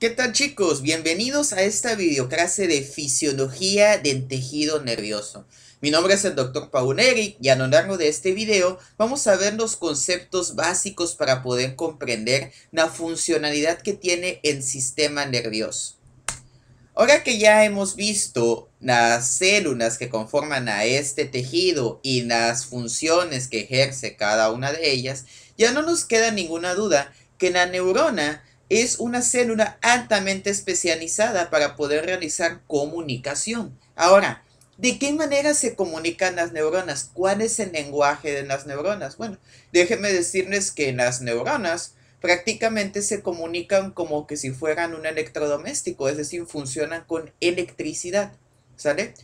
¿Qué tal chicos? Bienvenidos a esta videoclase de Fisiología del Tejido Nervioso. Mi nombre es el Dr. Paul Eric y a lo largo de este video vamos a ver los conceptos básicos para poder comprender la funcionalidad que tiene el sistema nervioso. Ahora que ya hemos visto las células que conforman a este tejido y las funciones que ejerce cada una de ellas, ya no nos queda ninguna duda que la neurona es una célula altamente especializada para poder realizar comunicación. Ahora, ¿de qué manera se comunican las neuronas? ¿Cuál es el lenguaje de las neuronas? Bueno, déjenme decirles que las neuronas prácticamente se comunican como que si fueran un electrodoméstico, es decir, funcionan con electricidad, ¿sale?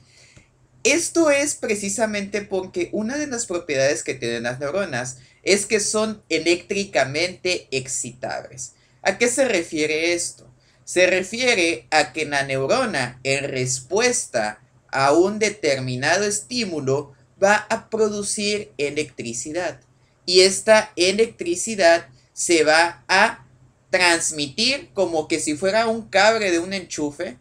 Esto es precisamente porque una de las propiedades que tienen las neuronas es que son eléctricamente excitables. ¿A qué se refiere esto? Se refiere a que la neurona, en respuesta a un determinado estímulo, va a producir electricidad. Y esta electricidad se va a transmitir como que si fuera un cable de un enchufe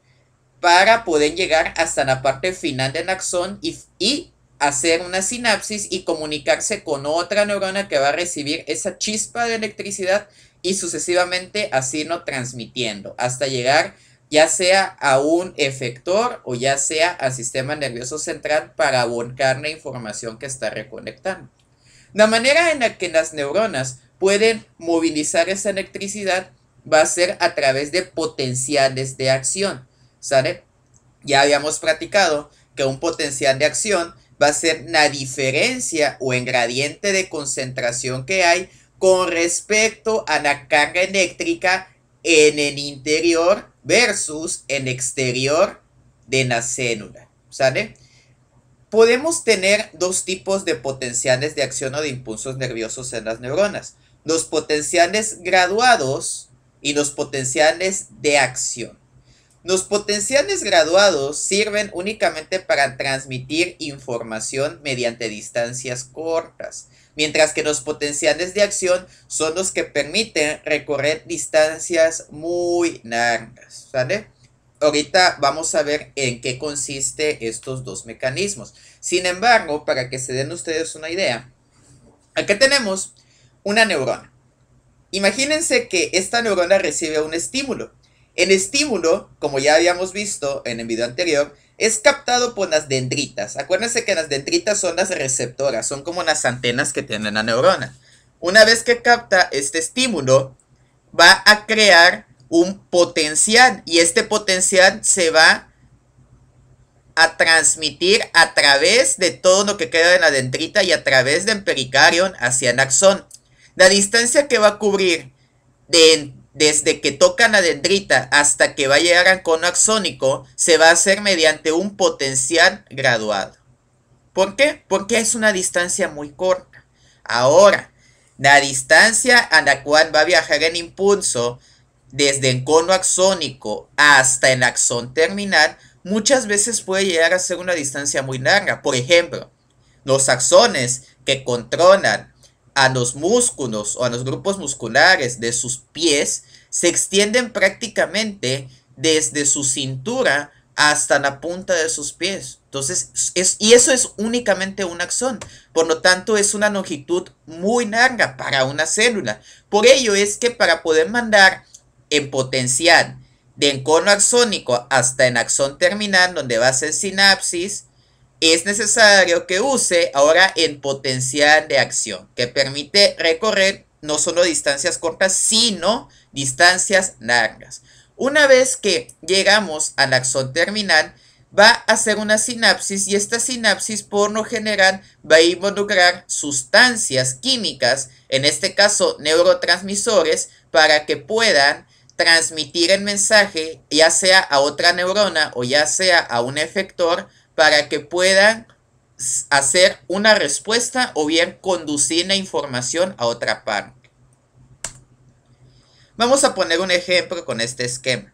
para poder llegar hasta la parte final del axón y, y, hacer una sinapsis y comunicarse con otra neurona que va a recibir esa chispa de electricidad y sucesivamente así no transmitiendo hasta llegar ya sea a un efector o ya sea al sistema nervioso central para volcar la información que está reconectando. La manera en la que las neuronas pueden movilizar esa electricidad va a ser a través de potenciales de acción, Ya habíamos practicado que un potencial de acción va a ser la diferencia o en gradiente de concentración que hay con respecto a la carga eléctrica en el interior versus en el exterior de la célula. ¿Sale? Podemos tener dos tipos de potenciales de acción o de impulsos nerviosos en las neuronas. Los potenciales graduados y los potenciales de acción. Los potenciales graduados sirven únicamente para transmitir información mediante distancias cortas, mientras que los potenciales de acción son los que permiten recorrer distancias muy largas, ¿sale? Ahorita vamos a ver en qué consiste estos dos mecanismos. Sin embargo, para que se den ustedes una idea, aquí tenemos una neurona. Imagínense que esta neurona recibe un estímulo el estímulo, como ya habíamos visto en el video anterior, es captado por las dendritas. Acuérdense que las dendritas son las receptoras, son como las antenas que tiene la neurona. Una vez que capta este estímulo, va a crear un potencial y este potencial se va a transmitir a través de todo lo que queda en la dendrita y a través del pericarion hacia el axón. La distancia que va a cubrir de desde que tocan la dendrita hasta que va a llegar al cono axónico, se va a hacer mediante un potencial graduado. ¿Por qué? Porque es una distancia muy corta. Ahora, la distancia a la cual va a viajar el impulso desde el cono axónico hasta el axón terminal, muchas veces puede llegar a ser una distancia muy larga. Por ejemplo, los axones que controlan a los músculos o a los grupos musculares de sus pies se extienden prácticamente desde su cintura hasta la punta de sus pies. Entonces, es, y eso es únicamente un axón. Por lo tanto, es una longitud muy larga para una célula. Por ello es que para poder mandar en potencial de encono axónico hasta en axón terminal, donde va a ser sinapsis, es necesario que use ahora el potencial de acción, que permite recorrer no solo distancias cortas, sino distancias largas. Una vez que llegamos al axón terminal, va a hacer una sinapsis y esta sinapsis por lo general va a involucrar sustancias químicas, en este caso neurotransmisores, para que puedan transmitir el mensaje ya sea a otra neurona o ya sea a un efector para que puedan hacer una respuesta o bien conducir la información a otra parte. Vamos a poner un ejemplo con este esquema.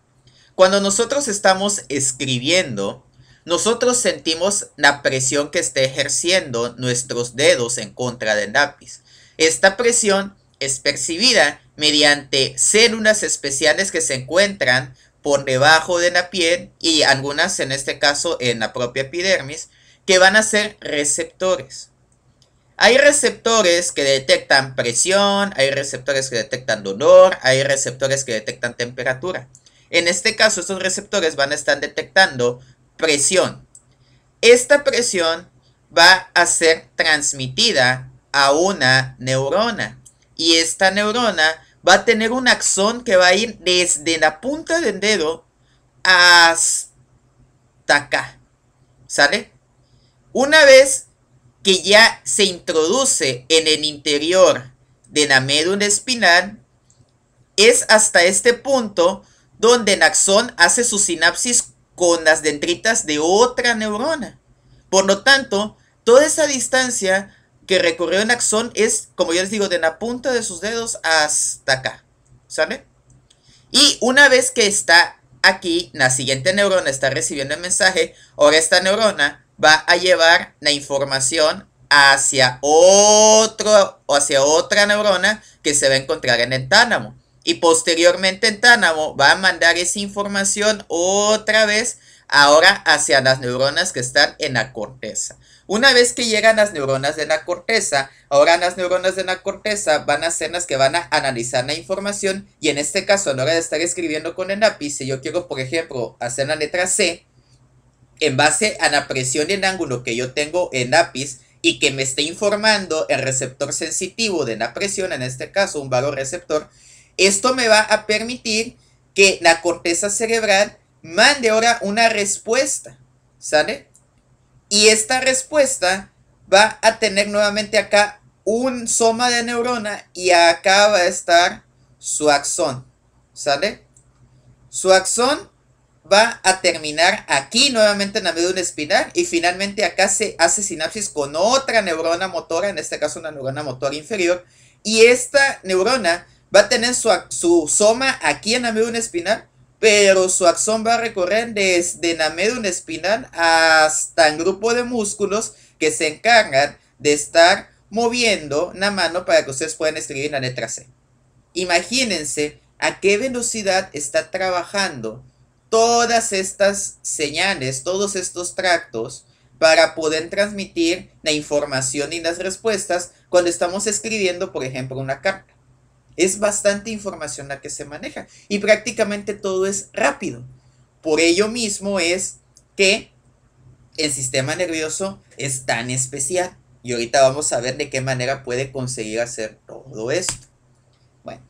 Cuando nosotros estamos escribiendo, nosotros sentimos la presión que está ejerciendo nuestros dedos en contra del lápiz. Esta presión es percibida mediante células especiales que se encuentran por debajo de la piel y algunas en este caso en la propia epidermis que van a ser receptores. Hay receptores que detectan presión, hay receptores que detectan dolor, hay receptores que detectan temperatura. En este caso, estos receptores van a estar detectando presión. Esta presión va a ser transmitida a una neurona y esta neurona va a tener un axón que va a ir desde la punta del dedo hasta acá. ¿Sale? Una vez que ya se introduce en el interior de la médula espinal, es hasta este punto donde el axón hace su sinapsis con las dendritas de otra neurona. Por lo tanto, toda esa distancia que recorrió en Axón es, como yo les digo, de la punta de sus dedos hasta acá. ¿Sale? Y una vez que está aquí, la siguiente neurona está recibiendo el mensaje, ahora esta neurona va a llevar la información hacia otro o hacia otra neurona que se va a encontrar en el tánamo. Y posteriormente el tánamo va a mandar esa información otra vez ahora hacia las neuronas que están en la corteza. Una vez que llegan las neuronas de la corteza, ahora las neuronas de la corteza van a ser las que van a analizar la información y en este caso a la hora de estar escribiendo con el lápiz, si yo quiero por ejemplo hacer la letra C, en base a la presión y el ángulo que yo tengo en lápiz y que me esté informando el receptor sensitivo de la presión, en este caso un valor receptor, esto me va a permitir que la corteza cerebral mande ahora una respuesta, ¿sale? Y esta respuesta va a tener nuevamente acá un soma de neurona y acá va a estar su axón, ¿sale? Su axón va a terminar aquí nuevamente en la médula espinal y finalmente acá se hace sinapsis con otra neurona motora, en este caso una neurona motora inferior, y esta neurona va a tener su, su soma aquí en la médula espinal pero su axón va a recorrer desde médula Espinal hasta el grupo de músculos que se encargan de estar moviendo la mano para que ustedes puedan escribir la letra C. Imagínense a qué velocidad está trabajando todas estas señales, todos estos tractos para poder transmitir la información y las respuestas cuando estamos escribiendo, por ejemplo, una carta. Es bastante información la que se maneja y prácticamente todo es rápido. Por ello mismo es que el sistema nervioso es tan especial. Y ahorita vamos a ver de qué manera puede conseguir hacer todo esto. Bueno,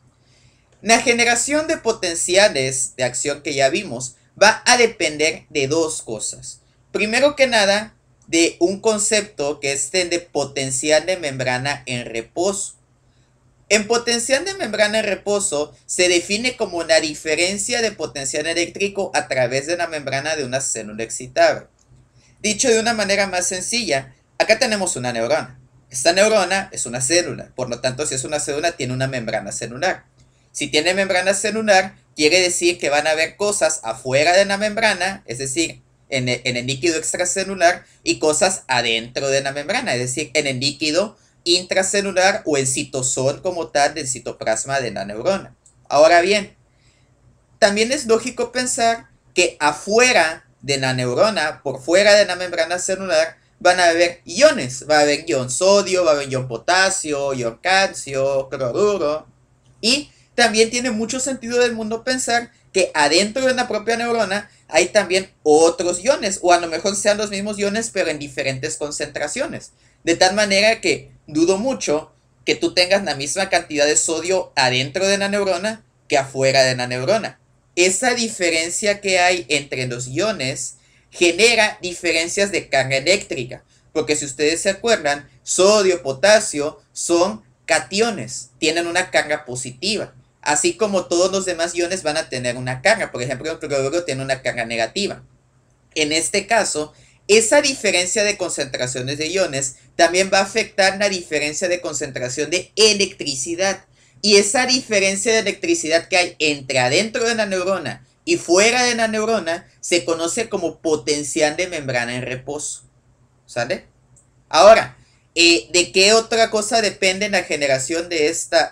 la generación de potenciales de acción que ya vimos va a depender de dos cosas. Primero que nada, de un concepto que es el de potencial de membrana en reposo. En potencial de membrana en reposo se define como la diferencia de potencial eléctrico a través de la membrana de una célula excitable. Dicho de una manera más sencilla, acá tenemos una neurona. Esta neurona es una célula, por lo tanto si es una célula tiene una membrana celular. Si tiene membrana celular, quiere decir que van a haber cosas afuera de la membrana, es decir, en el, en el líquido extracelular, y cosas adentro de la membrana, es decir, en el líquido intracelular o el citosol como tal del citoplasma de la neurona. Ahora bien, también es lógico pensar que afuera de la neurona, por fuera de la membrana celular, van a haber iones. Va a haber ion sodio, va a haber ion potasio, ion calcio, cloruro. Y también tiene mucho sentido del mundo pensar que adentro de la propia neurona hay también otros iones, o a lo mejor sean los mismos iones, pero en diferentes concentraciones. De tal manera que dudo mucho que tú tengas la misma cantidad de sodio adentro de la neurona que afuera de la neurona. Esa diferencia que hay entre los iones genera diferencias de carga eléctrica, porque si ustedes se acuerdan, sodio, potasio son cationes, tienen una carga positiva, así como todos los demás iones van a tener una carga, por ejemplo, el cloruro tiene una carga negativa. En este caso, esa diferencia de concentraciones de iones también va a afectar la diferencia de concentración de electricidad. Y esa diferencia de electricidad que hay entre adentro de la neurona y fuera de la neurona se conoce como potencial de membrana en reposo. ¿Sale? Ahora, eh, ¿de qué otra cosa depende la generación de,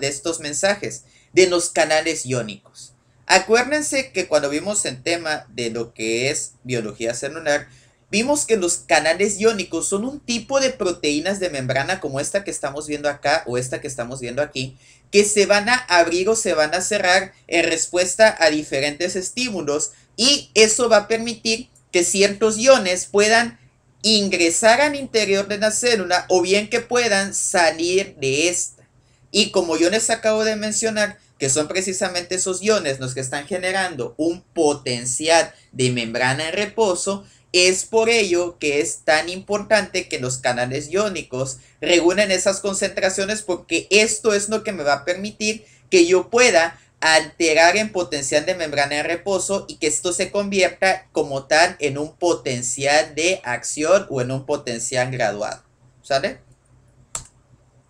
de estos mensajes? De los canales iónicos. Acuérdense que cuando vimos el tema de lo que es biología celular, Vimos que los canales iónicos son un tipo de proteínas de membrana como esta que estamos viendo acá o esta que estamos viendo aquí, que se van a abrir o se van a cerrar en respuesta a diferentes estímulos y eso va a permitir que ciertos iones puedan ingresar al interior de la célula o bien que puedan salir de esta. Y como yo les acabo de mencionar, que son precisamente esos iones los que están generando un potencial de membrana en reposo, es por ello que es tan importante que los canales iónicos reúnen esas concentraciones porque esto es lo que me va a permitir que yo pueda alterar en potencial de membrana de reposo y que esto se convierta como tal en un potencial de acción o en un potencial graduado. ¿Sale?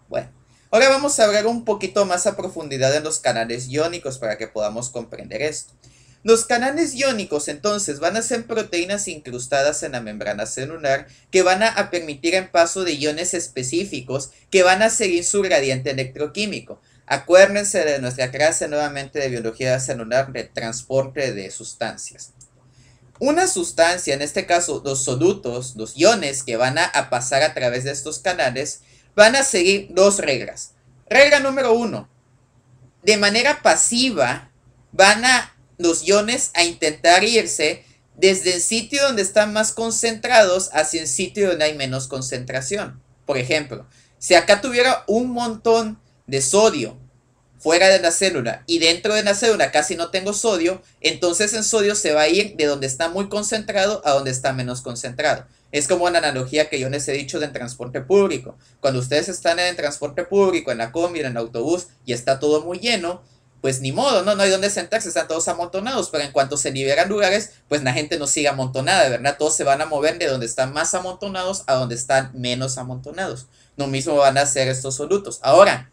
Bueno, ahora vamos a hablar un poquito más a profundidad de los canales iónicos para que podamos comprender esto. Los canales iónicos entonces van a ser proteínas incrustadas en la membrana celular que van a permitir el paso de iones específicos que van a seguir su gradiente electroquímico. Acuérdense de nuestra clase nuevamente de biología celular de transporte de sustancias. Una sustancia, en este caso los solutos, los iones que van a, pasar a través de estos canales, van a seguir dos reglas. Regla número uno, de manera pasiva van a los iones a intentar irse desde el sitio donde están más concentrados hacia el sitio donde hay menos concentración. Por ejemplo, si acá tuviera un montón de sodio fuera de la célula y dentro de la célula casi no tengo sodio, entonces el sodio se va a ir de donde está muy concentrado a donde está menos concentrado. Es como una analogía que yo les he dicho del transporte público. Cuando ustedes están en el transporte público, en la comida, en el autobús y está todo muy lleno, pues ni modo, ¿no? No hay dónde sentarse, están todos amontonados, pero en cuanto se liberan lugares, pues la gente no sigue amontonada, ¿verdad? Todos se van a mover de donde están más amontonados a donde están menos amontonados. Lo mismo van a hacer estos solutos. Ahora,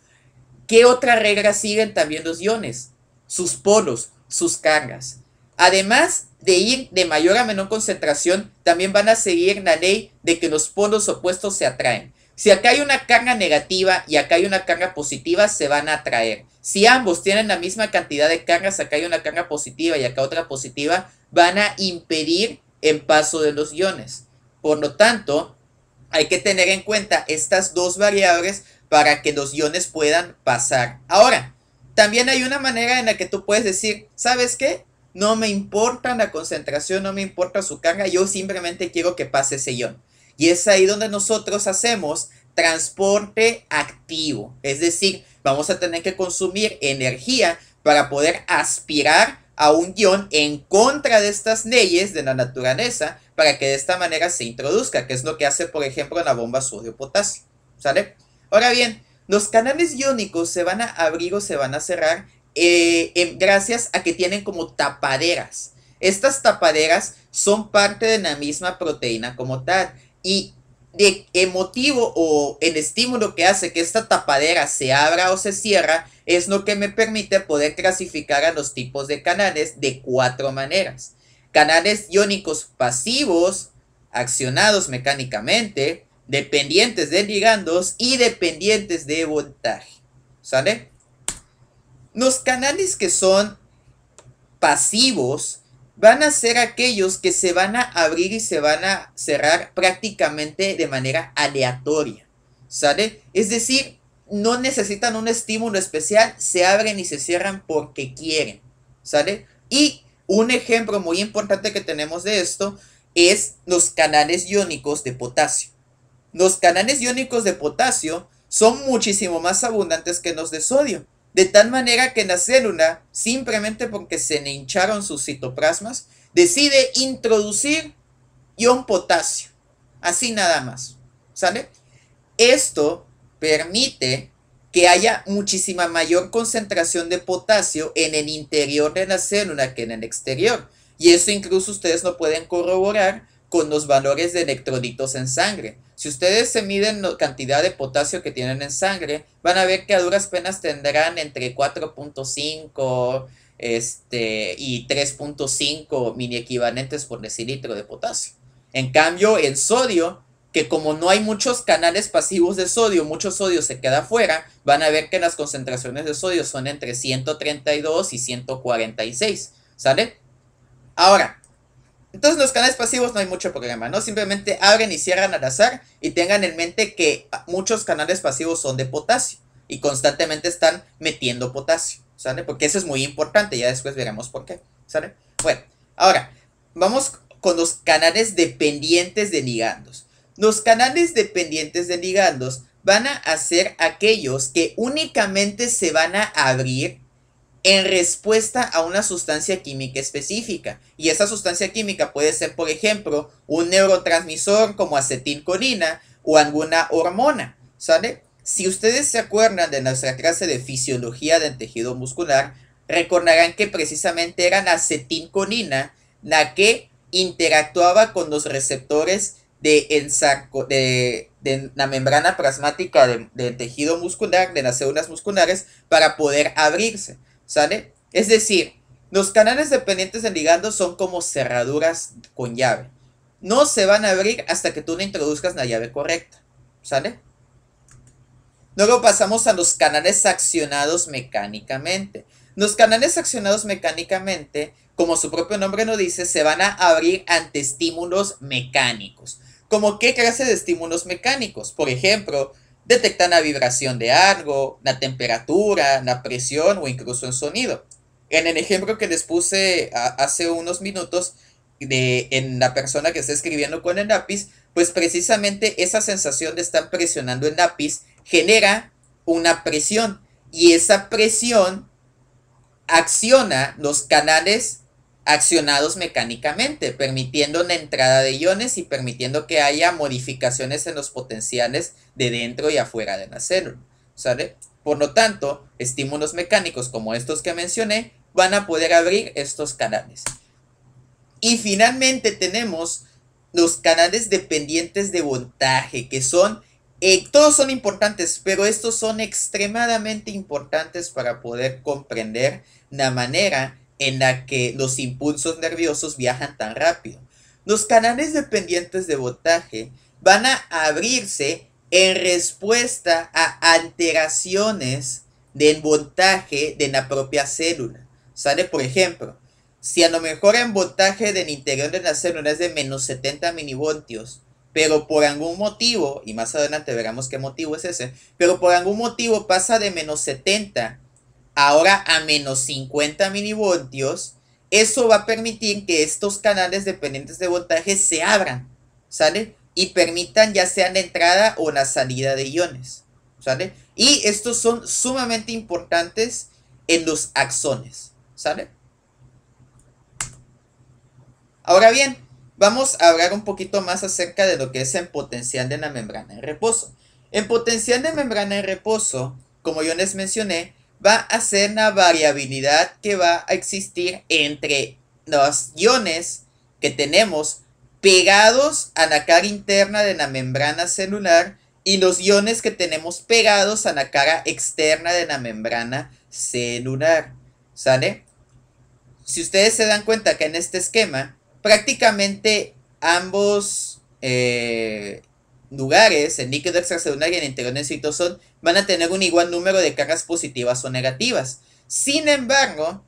¿qué otra regla siguen también los iones? Sus polos, sus cargas. Además de ir de mayor a menor concentración, también van a seguir la ley de que los polos opuestos se atraen. Si acá hay una carga negativa y acá hay una carga positiva, se van a atraer. Si ambos tienen la misma cantidad de cargas, acá hay una carga positiva y acá otra positiva, van a impedir el paso de los iones. Por lo tanto, hay que tener en cuenta estas dos variables para que los iones puedan pasar. Ahora, también hay una manera en la que tú puedes decir, ¿sabes qué? No me importa la concentración, no me importa su carga, yo simplemente quiero que pase ese ion. Y es ahí donde nosotros hacemos transporte activo. Es decir, vamos a tener que consumir energía para poder aspirar a un guión en contra de estas leyes de la naturaleza para que de esta manera se introduzca, que es lo que hace, por ejemplo, la bomba sodio-potasio. ¿Sale? Ahora bien, los canales iónicos se van a abrir o se van a cerrar eh, gracias a que tienen como tapaderas. Estas tapaderas son parte de la misma proteína como tal. Y de motivo o el estímulo que hace que esta tapadera se abra o se cierra es lo que me permite poder clasificar a los tipos de canales de cuatro maneras. Canales iónicos pasivos, accionados mecánicamente, dependientes de ligandos y dependientes de voltaje. ¿Sale? Los canales que son pasivos van a ser aquellos que se van a abrir y se van a cerrar prácticamente de manera aleatoria, ¿sale? Es decir, no necesitan un estímulo especial, se abren y se cierran porque quieren, ¿sale? Y un ejemplo muy importante que tenemos de esto es los canales iónicos de potasio. Los canales iónicos de potasio son muchísimo más abundantes que los de sodio. De tal manera que la célula, simplemente porque se le hincharon sus citoplasmas, decide introducir ion potasio. Así nada más. ¿Sale? Esto permite que haya muchísima mayor concentración de potasio en el interior de la célula que en el exterior. Y eso incluso ustedes no pueden corroborar con los valores de electroditos en sangre. Si ustedes se miden la cantidad de potasio que tienen en sangre, van a ver que a duras penas tendrán entre 4.5 este, y 3.5 mini equivalentes por decilitro de potasio. En cambio, el sodio, que como no hay muchos canales pasivos de sodio, mucho sodio se queda afuera, van a ver que las concentraciones de sodio son entre 132 y 146, ¿sale? Ahora, entonces los canales pasivos no hay mucho problema, ¿no? Simplemente abren y cierran al azar y tengan en mente que muchos canales pasivos son de potasio y constantemente están metiendo potasio, ¿sale? Porque eso es muy importante, ya después veremos por qué, ¿sale? Bueno, ahora, vamos con los canales dependientes de ligandos. Los canales dependientes de ligandos van a ser aquellos que únicamente se van a abrir en respuesta a una sustancia química específica. Y esa sustancia química puede ser, por ejemplo, un neurotransmisor como acetilcolina o alguna hormona, ¿sale? Si ustedes se acuerdan de nuestra clase de fisiología del tejido muscular, recordarán que precisamente era la acetilcolina la que interactuaba con los receptores de, la membrana plasmática del tejido muscular, de las células musculares, para poder abrirse. ¿Sale? Es decir, los canales dependientes del ligando son como cerraduras con llave. No se van a abrir hasta que tú no introduzcas la llave correcta. ¿Sale? Luego pasamos a los canales accionados mecánicamente. Los canales accionados mecánicamente, como su propio nombre nos dice, se van a abrir ante estímulos mecánicos. ¿Cómo qué clase de estímulos mecánicos? Por ejemplo, Detectan la vibración de algo, la temperatura, la presión o incluso el sonido. En el ejemplo que les puse hace unos minutos de, en la persona que está escribiendo con el lápiz, pues precisamente esa sensación de estar presionando el lápiz genera una presión y esa presión acciona los canales accionados mecánicamente, permitiendo una entrada de iones y permitiendo que haya modificaciones en los potenciales de dentro y afuera de la célula. Por lo tanto, estímulos mecánicos como estos que mencioné van a poder abrir estos canales. Y finalmente tenemos los canales dependientes de voltaje, que son, eh, todos son importantes, pero estos son extremadamente importantes para poder comprender la manera en la que los impulsos nerviosos viajan tan rápido. Los canales dependientes de voltaje van a abrirse en respuesta a alteraciones del voltaje de la propia célula. ¿Sale? Por ejemplo, si a lo mejor el voltaje del interior de la célula es de menos 70 milivoltios, pero por algún motivo, y más adelante veremos qué motivo es ese, pero por algún motivo pasa de menos 70 ahora a menos 50 milivoltios, eso va a permitir que estos canales dependientes de voltaje se abran, ¿sale? Y permitan ya sea la entrada o la salida de iones, ¿sale? Y estos son sumamente importantes en los axones, ¿sale? Ahora bien, vamos a hablar un poquito más acerca de lo que es el potencial de la membrana en reposo. En potencial de membrana en reposo, como yo les mencioné, va a ser la variabilidad que va a existir entre los iones que tenemos pegados a la cara interna de la membrana celular y los iones que tenemos pegados a la cara externa de la membrana celular. ¿Sale? Si ustedes se dan cuenta que en este esquema prácticamente ambos eh, lugares en líquido extracelular y en citosón van a tener un igual número de cargas positivas o negativas. Sin embargo,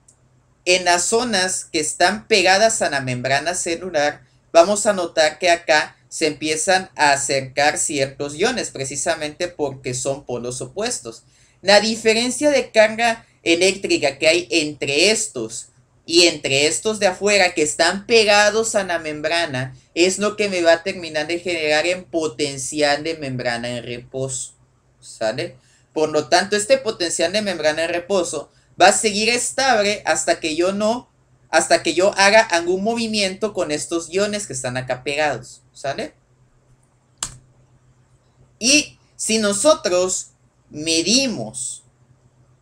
en las zonas que están pegadas a la membrana celular, vamos a notar que acá se empiezan a acercar ciertos iones, precisamente porque son polos opuestos. La diferencia de carga eléctrica que hay entre estos y entre estos de afuera que están pegados a la membrana es lo que me va a terminar de generar en potencial de membrana en reposo. ¿Sale? Por lo tanto, este potencial de membrana en reposo va a seguir estable hasta que yo no, hasta que yo haga algún movimiento con estos iones que están acá pegados. ¿Sale? Y si nosotros medimos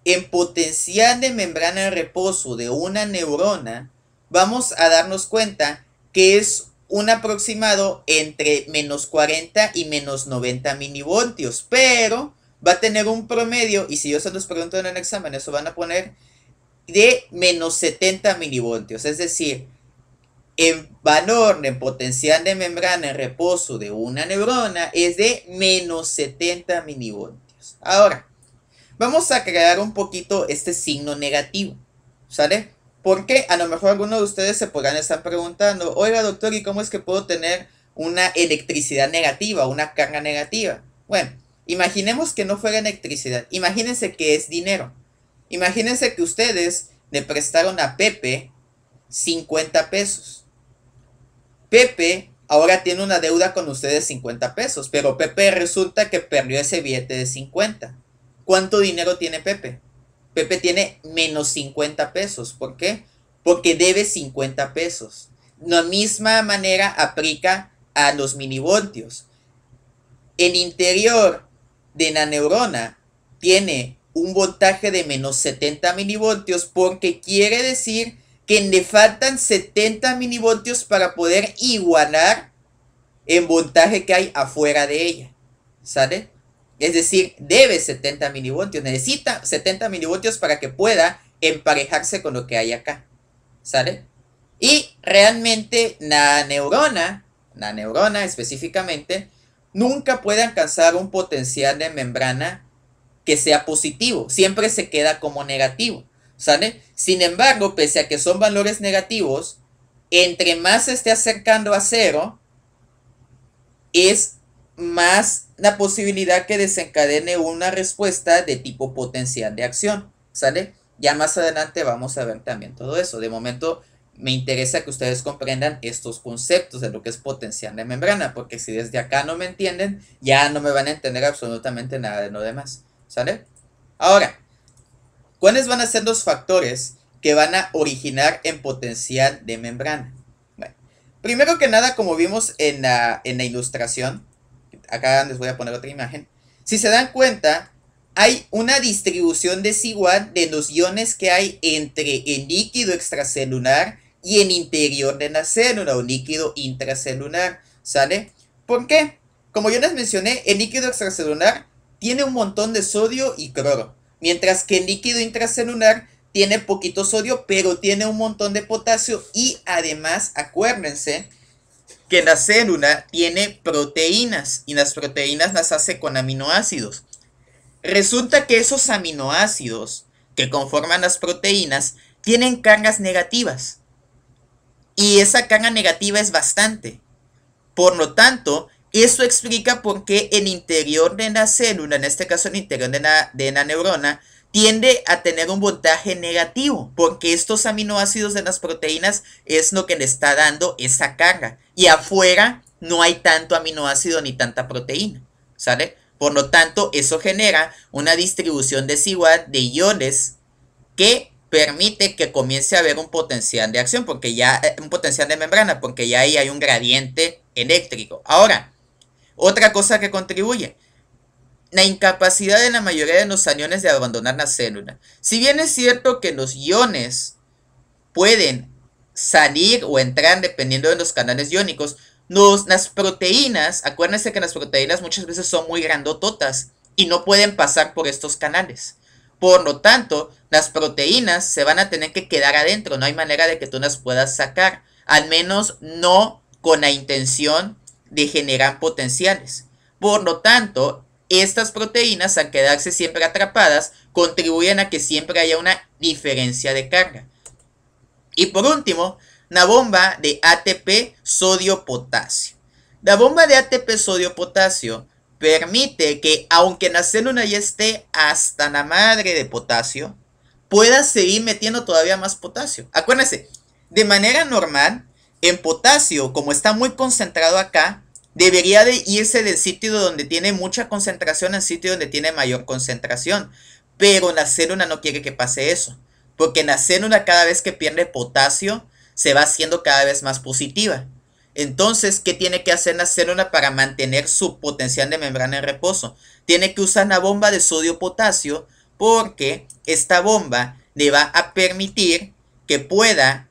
en potencial de membrana en reposo de una neurona, vamos a darnos cuenta que es un aproximado entre menos 40 y menos 90 milivoltios, pero va a tener un promedio, y si yo se los pregunto en el examen, eso van a poner de menos 70 milivoltios, es decir, en valor de potencial de membrana en reposo de una neurona es de menos 70 milivoltios. Ahora, Vamos a crear un poquito este signo negativo, ¿sale? Porque a lo mejor algunos de ustedes se podrán estar preguntando, oiga doctor, ¿y cómo es que puedo tener una electricidad negativa, una carga negativa? Bueno, imaginemos que no fuera electricidad, imagínense que es dinero. Imagínense que ustedes le prestaron a Pepe 50 pesos. Pepe ahora tiene una deuda con ustedes 50 pesos, pero Pepe resulta que perdió ese billete de 50. ¿Cuánto dinero tiene Pepe? Pepe tiene menos 50 pesos. ¿Por qué? Porque debe 50 pesos. La misma manera aplica a los minivoltios. El interior de la neurona tiene un voltaje de menos 70 milivoltios porque quiere decir que le faltan 70 milivoltios para poder igualar el voltaje que hay afuera de ella. ¿Sale? Es decir, debe 70 milivoltios, necesita 70 milivoltios para que pueda emparejarse con lo que hay acá. ¿Sale? Y realmente la neurona, la neurona específicamente, nunca puede alcanzar un potencial de membrana que sea positivo, siempre se queda como negativo, ¿sale? Sin embargo, pese a que son valores negativos, entre más se esté acercando a cero, es más la posibilidad que desencadene una respuesta de tipo potencial de acción, ¿sale? Ya más adelante vamos a ver también todo eso. De momento me interesa que ustedes comprendan estos conceptos de lo que es potencial de membrana, porque si desde acá no me entienden, ya no me van a entender absolutamente nada de lo demás, ¿sale? Ahora, ¿cuáles van a ser los factores que van a originar en potencial de membrana? Bueno, primero que nada, como vimos en la, en la ilustración, Acá les voy a poner otra imagen. Si se dan cuenta, hay una distribución desigual de los iones que hay entre el líquido extracelular y el interior de la célula o líquido intracelular, ¿sale? ¿Por qué? Como yo les mencioné, el líquido extracelular tiene un montón de sodio y cloro, mientras que el líquido intracelular tiene poquito sodio, pero tiene un montón de potasio y además, acuérdense, que la célula tiene proteínas y las proteínas las hace con aminoácidos. Resulta que esos aminoácidos que conforman las proteínas tienen cargas negativas. Y esa carga negativa es bastante. Por lo tanto, eso explica por qué el interior de la célula, en este caso el interior de de la neurona, tiende a tener un voltaje negativo, porque estos aminoácidos de las proteínas es lo que le está dando esa carga. Y afuera no hay tanto aminoácido ni tanta proteína, ¿sale? Por lo tanto, eso genera una distribución desigual de iones que permite que comience a haber un potencial de acción, porque ya eh, un potencial de membrana, porque ya ahí hay un gradiente eléctrico. Ahora, otra cosa que contribuye, la incapacidad de la mayoría de los aniones de abandonar la célula. Si bien es cierto que los iones pueden salir o entrar dependiendo de los canales iónicos, las proteínas, acuérdense que las proteínas muchas veces son muy grandototas y no pueden pasar por estos canales. Por lo tanto, las proteínas se van a tener que quedar adentro, no hay manera de que tú las puedas sacar, al menos no con la intención de generar potenciales. Por lo tanto, estas proteínas, al quedarse siempre atrapadas, contribuyen a que siempre haya una diferencia de carga. Y por último, la bomba de ATP sodio-potasio. La bomba de ATP sodio-potasio permite que, aunque la célula ya esté hasta la madre de potasio, pueda seguir metiendo todavía más potasio. Acuérdense, de manera normal, en potasio, como está muy concentrado acá, Debería de irse del sitio donde tiene mucha concentración al sitio donde tiene mayor concentración. Pero la célula no quiere que pase eso. Porque la célula cada vez que pierde potasio se va haciendo cada vez más positiva. Entonces, ¿qué tiene que hacer la célula para mantener su potencial de membrana en reposo? Tiene que usar una bomba de sodio-potasio porque esta bomba le va a permitir que pueda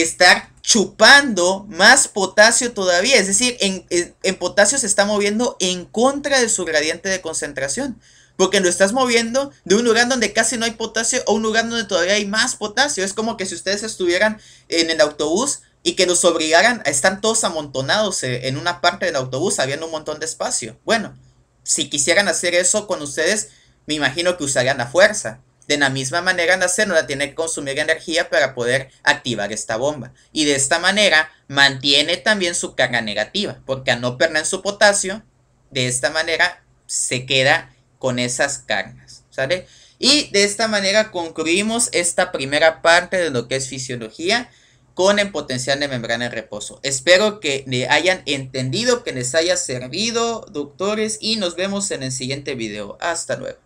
Estar chupando más potasio todavía. Es decir, en, potasio se está moviendo en contra de su gradiente de concentración. Porque lo estás moviendo de un lugar donde casi no hay potasio a un lugar donde todavía hay más potasio. Es como que si ustedes estuvieran en el autobús y que los obligaran, están todos amontonados eh, en una parte del autobús, habiendo un montón de espacio. Bueno, si quisieran hacer eso con ustedes, me imagino que usarían la fuerza. De la misma manera, la célula tiene que consumir energía para poder activar esta bomba. Y de esta manera mantiene también su carga negativa, porque al no perder su potasio, de esta manera se queda con esas cargas. ¿Sale? Y de esta manera concluimos esta primera parte de lo que es fisiología con el potencial de membrana en reposo. Espero que le hayan entendido, que les haya servido, doctores, y nos vemos en el siguiente video. Hasta luego.